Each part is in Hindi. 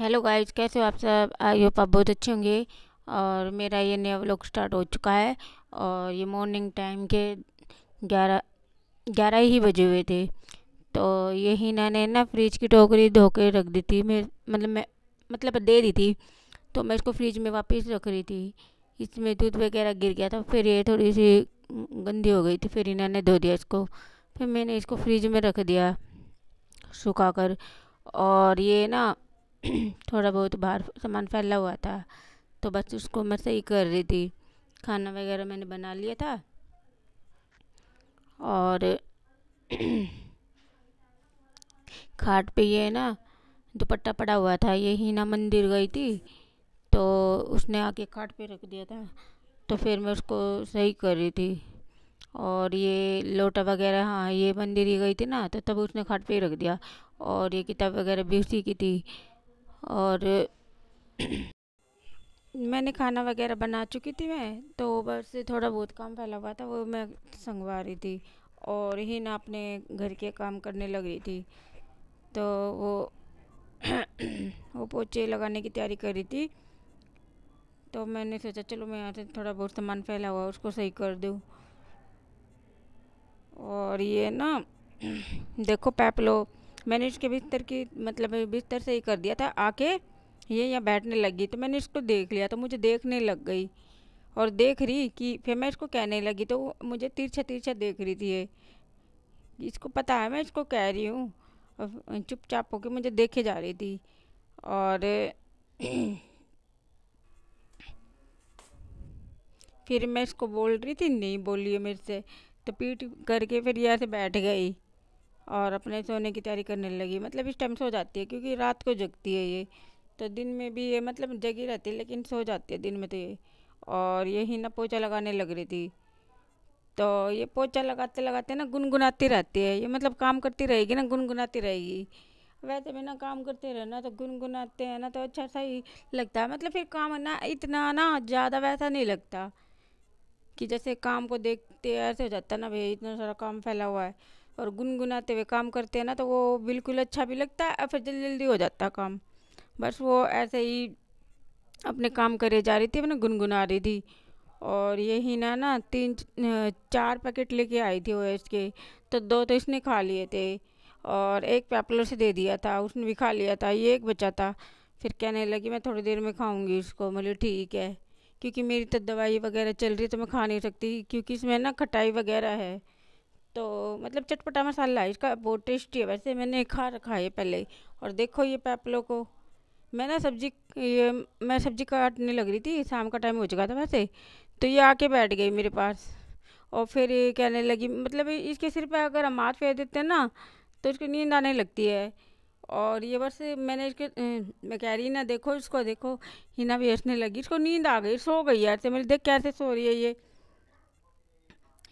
हेलो गाइस कैसे हो आप सब आई होप आप बहुत अच्छे होंगे और मेरा ये नया व्लॉग स्टार्ट हो चुका है और ये मॉर्निंग टाइम के ग्यारह ग्यारह ही बजे हुए थे तो यही ना ने ना फ्रिज की टोकरी धो के रख दी थी मैं मतलब मैं मतलब दे दी थी तो मैं इसको फ्रिज में वापस रख रही थी इसमें दूध वगैरह गिर गया था फिर ये थोड़ी सी गंदी हो गई थी फिर इन्होंने धो दिया इसको फिर मैंने इसको फ्रिज में रख दिया सुखा कर और ये ना थोड़ा बहुत बाहर सामान फैला हुआ था तो बस उसको मैं सही कर रही थी खाना वगैरह मैंने बना लिया था और खाट पे ये ना दुपट्टा पड़ा हुआ था ये हीना मंदिर गई थी तो उसने आके खाट पे रख दिया था तो फिर मैं उसको सही कर रही थी और ये लोटा वगैरह हाँ ये मंदिर ही गई थी ना तो तब उसने खाट पे रख दिया और ये किताब वगैरह भी उसी की थी और मैंने खाना वगैरह बना चुकी थी मैं तो बस थोड़ा बहुत काम फैला हुआ था वो मैं संगवा रही थी और ही ना अपने घर के काम करने लग रही थी तो वो वो पोचे लगाने की तैयारी कर रही थी तो मैंने सोचा चलो मैं यहाँ से थोड़ा बहुत सामान फैला हुआ उसको सही कर दूँ और ये ना देखो पैपलो मैंने इसके बिस्तर की मतलब बिस्तर से ही कर दिया था आके ये यहाँ बैठने लगी तो मैंने इसको देख लिया तो मुझे देखने लग गई और देख रही कि फिर मैं इसको कहने लगी तो मुझे तिरछा तिरछा देख रही थी ये इसको पता है मैं इसको कह रही हूँ चुपचाप होकर मुझे देखे जा रही थी और फिर मैं इसको बोल रही थी नहीं बोली मेरे से तो पीट करके फिर यहाँ से बैठ गई और अपने सोने की तैयारी करने लगी मतलब इस टाइम सो जाती है क्योंकि रात को जगती है ये तो दिन में भी ये मतलब जगी रहती है लेकिन सो जाती है दिन में तो ये और यही ना पोछा लगाने लग रही थी तो ये पोछा लगाते लगाते ना गुनगुनाती रहती है ये मतलब काम करती रहेगी ना गुनगुनाती रहेगी वैसे भी ना काम करते रहना तो गुनगुनाते हैं ना तो अच्छा सा ही लगता है मतलब फिर काम ना इतना ना ज़्यादा वैसा नहीं लगता कि जैसे काम को देखते ऐसे हो जाता है ना भाई इतना सारा काम फैला हुआ है और गुनगुनाते हुए काम करते हैं ना तो वो बिल्कुल अच्छा भी लगता है और फिर जल्दी जल्दी हो जाता है काम बस वो ऐसे ही अपने काम करे जा रही थी मैंने गुनगुना रही थी और यही ना ना तीन चार पैकेट लेके आई थी वो इसके तो दो तो इसने खा लिए थे और एक पैपलर से दे दिया था उसने भी खा लिया था ये एक बचा था फिर कहने लगी मैं थोड़ी देर में खाऊंगी इसको मतलब ठीक है क्योंकि मेरी तो दवाई वगैरह चल रही तो मैं खा नहीं सकती क्योंकि इसमें ना खटाई वगैरह है तो मतलब चटपटा मसाला है इसका बहुत टेस्टी है वैसे मैंने खा रखा है पहले ही और देखो ये पैपलों को मैं ना सब्जी ये मैं सब्जी काटने लग रही थी शाम का टाइम हो चुका था वैसे तो ये आके बैठ गई मेरे पास और फिर ये कहने लगी मतलब इसके सिर पर अगर हम हाथ फेर देते हैं ना तो इसको नींद आने लगती है और ये बस मैंने इसके मैं कह रही ना देखो इसको देखो हिना भी हंसने लगी इसको नींद आ गई सो गई यार से मेरे देख कैसे सो रही है ये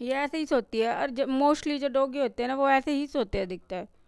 ये ऐसे ही सोती है और मोस्टली जो डॉगी होते हैं ना वो ऐसे ही सोते हैं दिखता है